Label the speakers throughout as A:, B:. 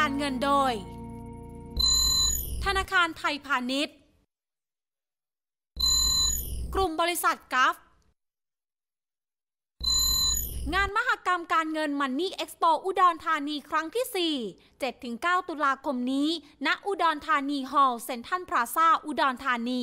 A: การเงินโดย ธนาคารไทยพาณิชย์ กลุ่มบริษัทกัฟ งานมหกรรมการเงินมันนี่เอ็กซ์โปอุดรธานีครั้งที่ 4 7-9 ตุลาคมนี้ ณอุดรธานีฮอลล์เซ็นทรัลพลาซาอุดรธานี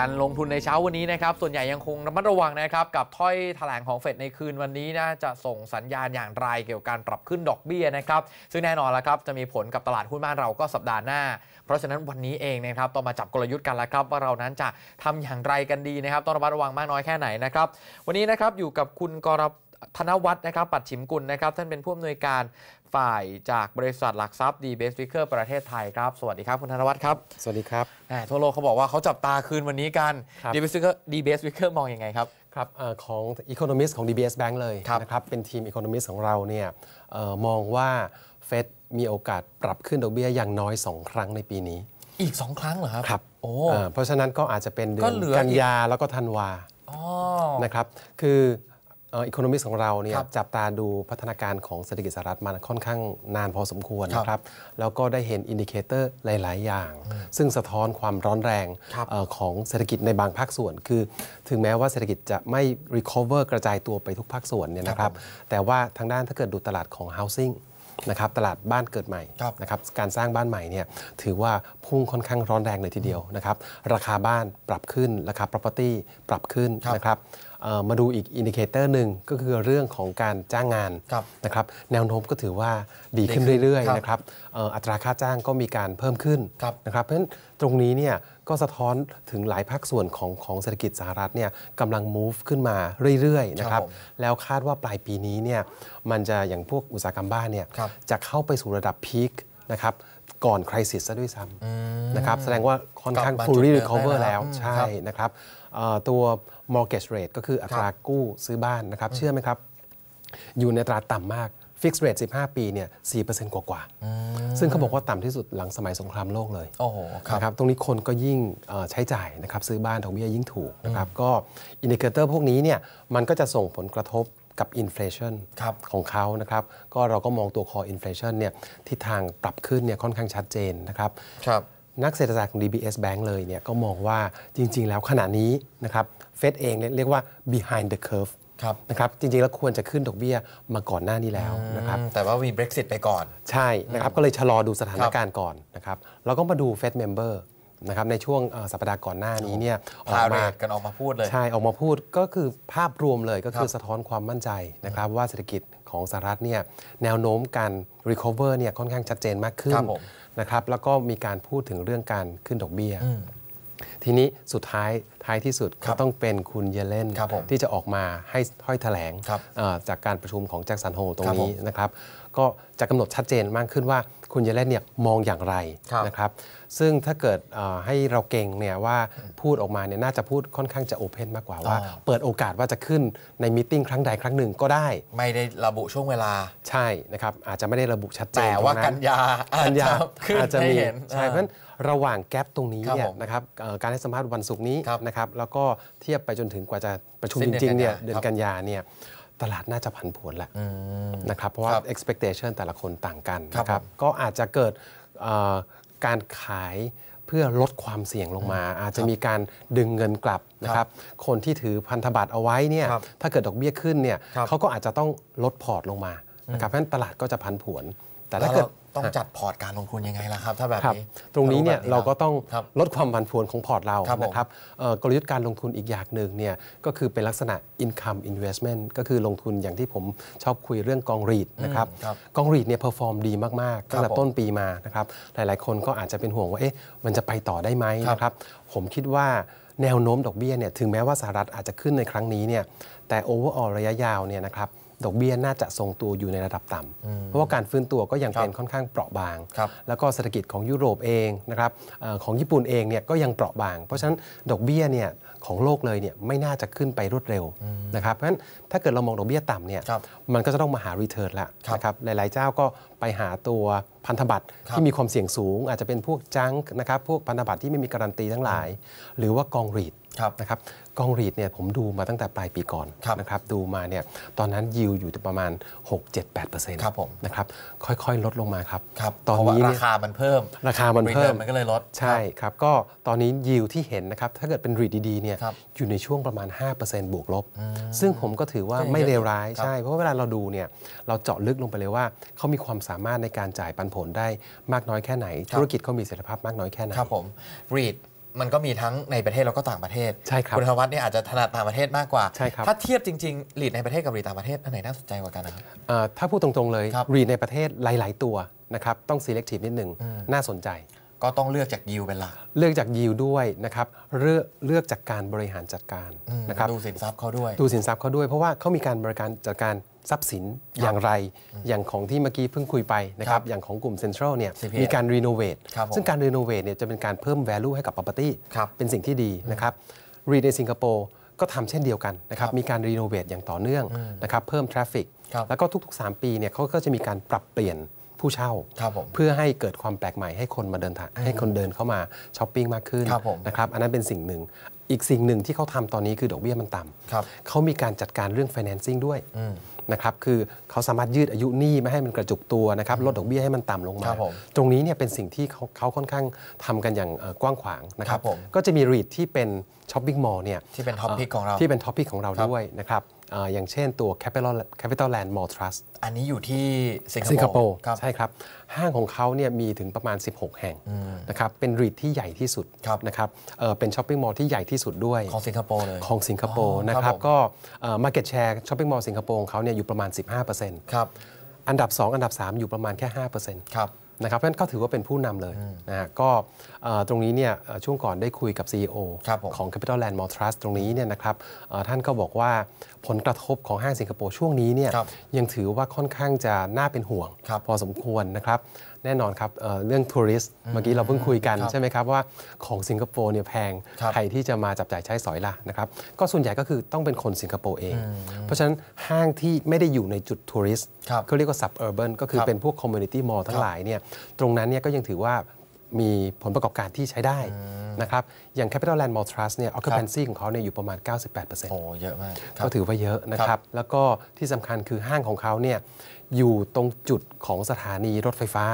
A: การลงทุนในเช้าวันนี้นะครับ ส่วนใหญ่ยังคงระมัดระวังนะครับ กับถ้อยแถลงของเฟดในคืนวันนี้นะจะส่งสัญญาณอย่างไรเกี่ยวกับการปรับขึ้นดอกเบี้ยนะครับ ซึ่งแน่นอนแล้วครับ จะมีผลกับตลาดหุ้นบ้านเราก็สัปดาห์หน้า เพราะฉะนั้นวันนี้เองนะครับต้องมาจับกลยุทธ์กันแล้วครับว่าเรานั้นจะทำอย่างไรกันดีนะครับ ต้องระมัดระวังมากน้อยแค่ไหนนะครับ วันนี้นะครับอยู่กับคุณกรธนวัฒน์นะครับปัดฉิมกุลนะครับ ท่านเป็นผู้อำนวยการฝ่ายจากบริษัทหลักทรัพย์ดีเบสฟิกเกอร์ประเทศไทยครับ สวัสดีครับคุณธนวัฒน์ครับ สวัสดีครับทั่วโลกเขาบอกว่าเขาจับตาคืนวันนี้กันดีเบสฟิกเกอร์ดีเบสฟิกเกอร์มองอยังไงครับครับของอีโคโนมิสของ DBS Bank เลยนะครับ เป็นทีมอีโคโนมิส
B: ของเราเนี่ยมองว่าเฟดมีโอกาสปรับขึ้นดอกเบี้ยอย่างน้อย 2 ครั้งในปีนี้
A: อีก2ครั้งเหรอครับครับโอ้เ
B: พราะฉะนั้นก็อาจจะเป็นเดือนกันยาแล้วก็ธันวานะครับคืออีโคโนมิสของเราเนี่ยจับตาดูพัฒนาการของเศรษฐกิจสหรัฐมาค่อนข้างนานพอสมควรนะครับแล้วก็ได้เห็นอินดิเคเตอร์หลาย ๆ อย่าง ซึ่งสะท้อนความร้อนแรงของเศรษฐกิจในบางภาคส่วนคือถึงแม้ว่าเศรษฐกิจจะไม่รีคอเวอร์กระจายตัวไปทุกภาคส่วนเนี่ยนะครับ แต่ว่าทางด้านถ้าเกิดดูตลาดของ housing นะครับตลาดบ้านเกิดใหม่นะครับ การสร้างบ้านใหม่เนี่ยถือว่า พุ่งค่อนข้างร้อนแรงเลยทีเดียวนะครับ ราคาบ้านปรับขึ้น ราคา property ปรับขึ้นนะครับมาดูอีกอินดิเคเตอร์หนึ่งก็คือเรื่องของการจ้างงานนะครับแนวโน้มก็ถือว่าดีขึ้นเรื่อยๆ นะครับอัตราค่าจ้างก็มีการเพิ่มขึ้นนะครับ เพราะฉะนั้นตรงนี้เนี่ยก็สะท้อนถึงหลายภาคส่วนของของเศรษฐกิจสหรัฐเนี่ยกำลัง move ขึ้นมาเรื่อยๆนะครับ แล้วคาดว่าปลายปีนี้เนี่ยมันจะอย่างพวกอุตสาหกรรมบ้านเนี่ยจะเข้าไปสู่ระดับพีคนะครับก่อนคริสิสซะด้วยซ้ำนะครับ แสดงว่าค่อนข้าง fully recover แล้วใช่นะครับตัว mortgage rate ก็คืออัตรากู้ซื้อบ้านนะครับ เชื่อไหมครับ อยู่ในตราต่ำมากฟิกซ์เรท15 ปีเนี่ย 4%กว่ากว่า ซึ่งเขาบอกว่าต่ำที่สุดหลังสมัยสงครามโลกเลยนะครับ ตรงนี้คนก็ยิ่งใช้จ่ายนะครับ ซื้อบ้านทองเบี้ยยิ่งถูกนะครับ ก็อินดิเคเตอร์พวกนี้เนี่ยมันก็จะส่งผลกระทบกับอินฟลชันของเขานะครับ ก็เราก็มองตัวคออินฟลชันเนี่ยทิศทางปรับขึ้นเนี่ยค่อนข้างชัดเจนนะครับ ครับ นักเศรษฐศาสตร์ของ DBS Bank เลยเนี่ยก็มองว่าจริง ๆ แล้วขณะนี้นะครับเฟดเองเรียกว่า behind the curve ครับนะครับจริงๆแล้วควรจะขึ้นดอกเบี้ย มาก่อนหน้านี้แล้ว
A: นะครับแต่ว่ามี Brexit ไปก่อน
B: ใช่นะครับ ก็เลยชะลอดูสถานการณ์ก่อนนะครับแล้วก็มาดู Fed Member นะครับในช่วงสัปดาห์ก่อนหน้านี้เนี่ยออกมากันออกมาพูดเลย ใช่ออกมาพูดก็คือภาพรวมเลยก็คือสะท้อนความมั่นใจนะครับ ว่าเศรษฐกิจของสหรัฐเนี่ยแนวโน้มการ recover เนี่ยค่อนข้างชัดเจนมากขึ้นนะครับแล้วก็มีการพูดถึงเรื่องการขึ้นดอกเบี้ยทีนี้สุดท้ายท้ายที่สุดก็ต้องเป็นคุณเยเลนที่จะออกมาให้ถ้อยแถลงจากการประชุมของแจ็คสันโฮตรงนี้นะครับก็จะกำหนดชัดเจนมากขึ้นว่าคุณเยเลนเนี่ยมองอย่างไรนะครับซึ่งถ้าเกิดให้เราเก่งเนี่ยว่าพูดออกมาเนี่ยน่าจะพูดค่อนข้างจะโอเพนมากกว่าว่าเปิดโอกาสว่าจะขึ้นในมิ팅ครั้งใดครั้งหนึ่งก็ได้ไม่ได้ระบุช่วงเวลาใช่นะครับอาจจะไม่ได้ระบุชัดเจนแต่ว่ากันยากันยาอาจจะมีใช่เพราะฉะนั้นระหว่างแกลบตรงนี้เนี่ยนะครับการให้สัมภาษณ์วันศุกร์นี้นะครับแล้วก็เทียบไปจนถึงกว่าจะประชุมจริงๆเนี่ยเดือนกันยาเนี่ยตลาดน่าจะผันผวนแหละนะครับเพราะว่า expectation แต่ละคนต่างกันนะครับก็อาจจะเกิดการขายเพื่อลดความเสี่ยงลงมา อาจจะมีการดึงเงินกลับนะครับคนที่ถือพันธบัตรเอาไว้เนี่ยถ้าเกิดดอกเบี้ยขึ้นเนี่ยเขาก็อาจจะต้องลดพอร์ตลงมานะครับเพราะฉะนั้นตลาดก็จะพันผวนแต่ถ้าเกิดต้องจัด
A: พอร์ตการลงทุนยังไงล่ะครับ ถ้าแบบนี้
B: ตรงนี้เนี่ยเราก็ต้องลดความผันผวนของพอร์ตเรานะครับกลยุทธ์การลงทุนอีกอย่างหนึ่งเนี่ยก็คือเป็นลักษณะ income investment ก็คือลงทุนอย่างที่ผมชอบคุยเรื่องกองรีดนะครับ กองรีดเนี่ยเพอร์ฟอร์มดีมากๆตั้งแต่ต้นปีมานะครับ หลาย ๆ คนก็อาจจะเป็นห่วงว่าเอ๊ะมันจะไปต่อได้ไหมนะครับ ผมคิดว่าแนวโน้มดอกเบี้ยเนี่ยถึงแม้ว่าสหรัฐอาจจะขึ้นในครั้งนี้เนี่ยแต่โอเวอร์ออลระยะยาวเนี่ยนะครับดอกเบี้ยน่าจะทรงตัวอยู่ในระดับต่ำเพราะว่าการฟื้นตัวก็ยังเป็นค่อนข้างเปราะบาง แล้วก็เศรษฐกิจของยุโรปเองนะครับของญี่ปุ่นเองเนี่ยก็ยังเปราะบาง เพราะฉะนั้นดอกเบี้ยเนี่ยของโลกเลยเนี่ยไม่น่าจะขึ้นไปรวดเร็วนะครับเพราะฉะนั้นถ้าเกิดเรามองดอกเบี้ยต่ำเนี่ยมันก็จะต้องมาหารีเทิร์นละนะครับหลายๆเจ้าก็ไปหาตัวพันธบัตรที่มีความเสี่ยงสูงอาจจะเป็นพวกจังนะครับ พวกพันธบัตรที่ไม่มีการันตีทั้งหลาย หรือว่ากองรีดนะครับกองรีดเนี่ยผมดูมาตั้งแต่ปลายปีก่อนนะครับดูมาเนี่ยตอนนั้นยิวอยู่ที่ประมาณ 6-7-8%คร์เซ็นะครับค่อยๆลดลงมาครับรบตอนนี้ราคามันเพิ่ม ราคามันเพิ่มมันก็เลยลดใช่ครับก็ตอนนี้ยิวที่เห็นนะครับ ถ้าเกิดเป็นรีดดีๆเนี่ยอยู่ในช่วงประมาณ 5%บวกลบ ซึ่งผมก็ถือว่าไม่เลวร้ายใช่ เพราะเวลาเราดูเนี่ยเราเจาะลึกลงไปเลยว่าเขามีความสามารถในการจ่ายปันผลได้มากน้อยแค่ไหน ธุรกิจเขามีเสถ
A: ียรภาพมากน้อยแค่ไหนครับผมรีดมันก็มีทั้งในประเทศแล้วก็ต่างประเทศใช่ครับคุณธวัฒน์เนี่ยอาจจะถนัดต่างประเทศมากกว่าใช่ครับถ้าเทียบจริงๆรีดในประเทศกับรีดต่างประเทศอันไหนน่าสนใจกว่ากันนะครับ
B: ถ้าพูดตรงๆ เลยรีดในประเทศหลาย ๆ ตัวนะครับต้อง selective นิดหนึ่งน่าสนใจก็ต้องเลือกจากยิวเป็นหลักเลือกจากยิวด้วยนะครับ เลือกเลือกจากการบริหารจัดการ
A: นะครับดูสินทรัพย์เขาด้วยดู
B: สินทรัพย์เขาด้วย เพราะว่าเขามีการบริการจัดการทรัพย์สินอย่างไร อย่างของที่เมื่อกี้เพิ่งคุยไปนะครับอย่างของกลุ่มเซ็นทรัลเนี่ยมีการรีโนเวทซึ่งการรีโนเวทเนี่ยจะเป็นการเพิ่ม value ให้กับ property เป็นสิ่งที่ดีนะครับรีในสิงคโปร์ก็ทำเช่นเดียวกันนะครับมีการรีโนเวทอย่างต่อเนื่องนะครับเพิ่มทราฟฟิกแล้วก็ทุก ๆ 3 ปีเนี่ยเขาก็จะมีการปรับเปลี่ยนผู้เช่าเพื่อให้เกิดความแปลกใหม่ให้คนมาเดินทาง ให้คนเดินเข้ามาช้อปปิ้งมากขึ้นนะครับ อันนั้นเป็นสิ่งหนึ่ง อีกสิ่งหนึ่งที่เขาทำตอนนี้คือดอกเบี้ยมันต่ำเขามีการจัดการเรื่อง financing ด้วยนะครับคือเขาสามารถยืดอายุหนี้ไม่ให้มันกระจุกตัวนะครับลดดอกเบี้ยให้มันต่ำลงมามตรงนี้เนี่ยเป็นสิ่งที่เขาเขาค่อนข้างทำกันอย่างกว้างขวางนะครัรบก็จะมีรีดที่เป็นช้อปปิ้งมอลล์เนี่ยที่เป็นท็อปพ i c ของเราที่เป็นท็อปปิกของเราด้วยนะครับอย่างเช่นตัว Capital Capital Land Mall Trust อันนี้อยู่ที่สิงคโปร์ใช่ครับ ห้างของเขาเนี่ยมีถึงประมาณ 16 แห่งนะครับเป็นรีดที่ใหญ่ที่สุดนะครับเป็นช้อปปิ้งมอลล์ที่ใหญ่ที่สุดด้วยของสิงคโปร์เลย ของสิงคโปร์นะครับก็าร์เก็ตแชร์ช้อปปิ้งมอลล์สิงคโปร์ของเขาเนี่ยอยู่ประมาณ 15%ครับอันดับ 2 อันดับ 3 อยู่ประมาณแค่5%ครับนะครับเพราะฉะนั้นเขาถือว่าเป็นผู้นำเลยนะฮะก็ตรงนี้เนี่ยช่วงก่อนได้คุยกับ CEO ของ Capital Land Mall Trust ตรงนี้เนี่ยนะครับท่านก็บอกว่าผลกระทบของห้างสิงคโปร์ช่วงนี้เนี่ยยังถือว่าค่อนข้างจะน่าเป็นห่วงพอสมควรนะครับแน่นอนครับเเรื่องทัวริสต์เมื่อกี้เราเพิ่งคุยกันใช่ไหมครับว่าของสิงคโปร์เนี่ยแพง ใครที่จะมาจับจ่ายใช้สอยล่ะนะครับ ก็ส่วนใหญ่ก็คือต้องเป็นคนสิงคโปร์เอง เพราะฉะนั้นห้างที่ไม่ได้อยู่ในจุดทัวริสต์เขาเรียกว่าซับเออร์เบิร์นก็คือเป็นพวกคอมมูนิตี้มอลล์ทั้งหลายเนี่ยตรงนั้นเนี่ยก็ยังถือว่ามีผลประกอบการที่ใช้ได้นะครับ อย่าง Capital Land Mall Trust เนี่ย occupancy ของเขาเนี่ยอยู่ประมาณ 98%โอ้เยอะมากก็ถือว่าเยอะนะครับแล้วก็ที่สำคัญคือห้างของเขาเนี่ยอยู่ตรงจุดของสถานีรถไฟฟ้า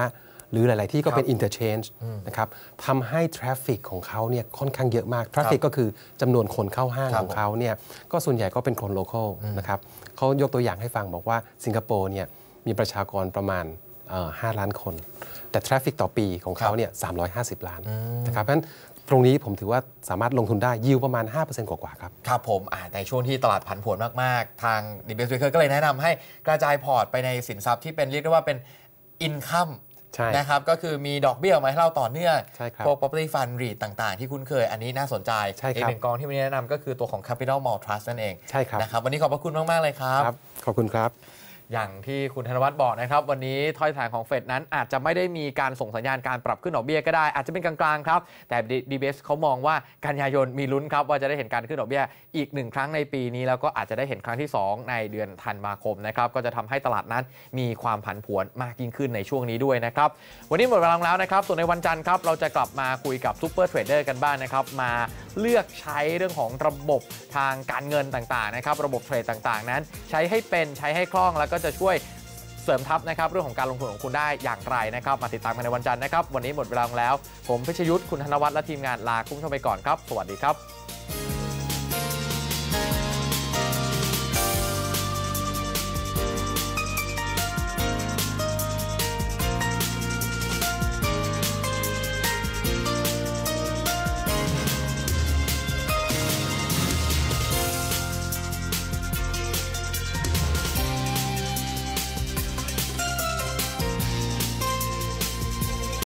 B: หรือหลายๆ ที่ก็เป็นอินเตอร์เชนจ์นะครับทำให้ทราฟฟิกของเขาเนี่ยค่อนข้างเยอะมากทราฟฟิกก็คือจำนวนคนเข้าห้างของเขาเนี่ยก็ส่วนใหญ่ก็เป็นคนโลเคอลนะครับเขายกตัวอย่างให้ฟังบอกว่าสิงคโปร์เนี่ยมีประชากรประมาณ 5 ล้านคน แต่ทราฟฟิกต่อปีของเขาเนี่ย 350 ล้านนะครับเพราะฉะนั้นตรงนี้ผมถือว่าสามารถลงทุนได้ยิวประมาณ 5%กว่าๆครับ ครั
A: บผมในช่วงที่ตลาดผันผวนมากๆ ทางดิเบสเบอร์ก็เลยแนะนำ ให้กระจายพอร์ตไปในสินทรัพย์ที่เป็นเรียกได้ว่าเป็นอินคัมนะครับก็คือมีดอกเบี้ยมาให้เราต่อเนื่องพวก property fund REIT ต่าง ๆที่คุ้นเคยอันนี้น่าสนใจอีกหนึ่งกองที่วันนี้แนะนำก็คือตัวของ Capital Mall Trust นั่นเองใช่ครับนะครับวันนี้ขอบพระคุณมากๆเลยครับขอบคุณครับอย่างที่คุณธนวัฒน์บอกนะครับวันนี้ถ้อยแถลงของเฟดนั้นอาจจะไม่ได้มีการส่งสัญญาณการปรับขึ้นดอกเบี้ยก็ได้อาจจะเป็นกลางๆครับแต่ดีเบสเขามองว่ากันยายนมีลุ้นครับ ว่าจะได้เห็นการขึ้นดอกเบี้ยอีกหนึ่งครั้งในปีนี้แล้วก็อาจจะได้เห็นครั้งที่ 2 ในเดือนธันวาคมนะครับก็จะทำให้ตลาดนั้นมีความผันผวนมากยิ่งขึ้นในช่วงนี้ด้วยนะครับวันนี้หมดเวลาแล้วนะครับส่วนในวันจันทร์ครับเราจะกลับมาคุยกับซูเปอร์เทรดเดอร์กันบ้างนะครับมาเลือกใช้เรื่องของระบบทางการเงินต่างๆนะครับระบบเทรดต่างๆนั้น ใช้ให้เป็นใช้ให้คล่องแล้วก็ก็จะช่วยเสริมทัพนะครับ เรื่องของการลงทุนของคุณได้อย่างไรนะครับ มาติดตามกันในวันจันทร์นะครับ วันนี้หมดเวลาแล้ว ผมพิชยุทธ์คุณธนวัฒน์และทีมงานลาคุณผู้ชมไปก่อนครับ สวัสดีครับ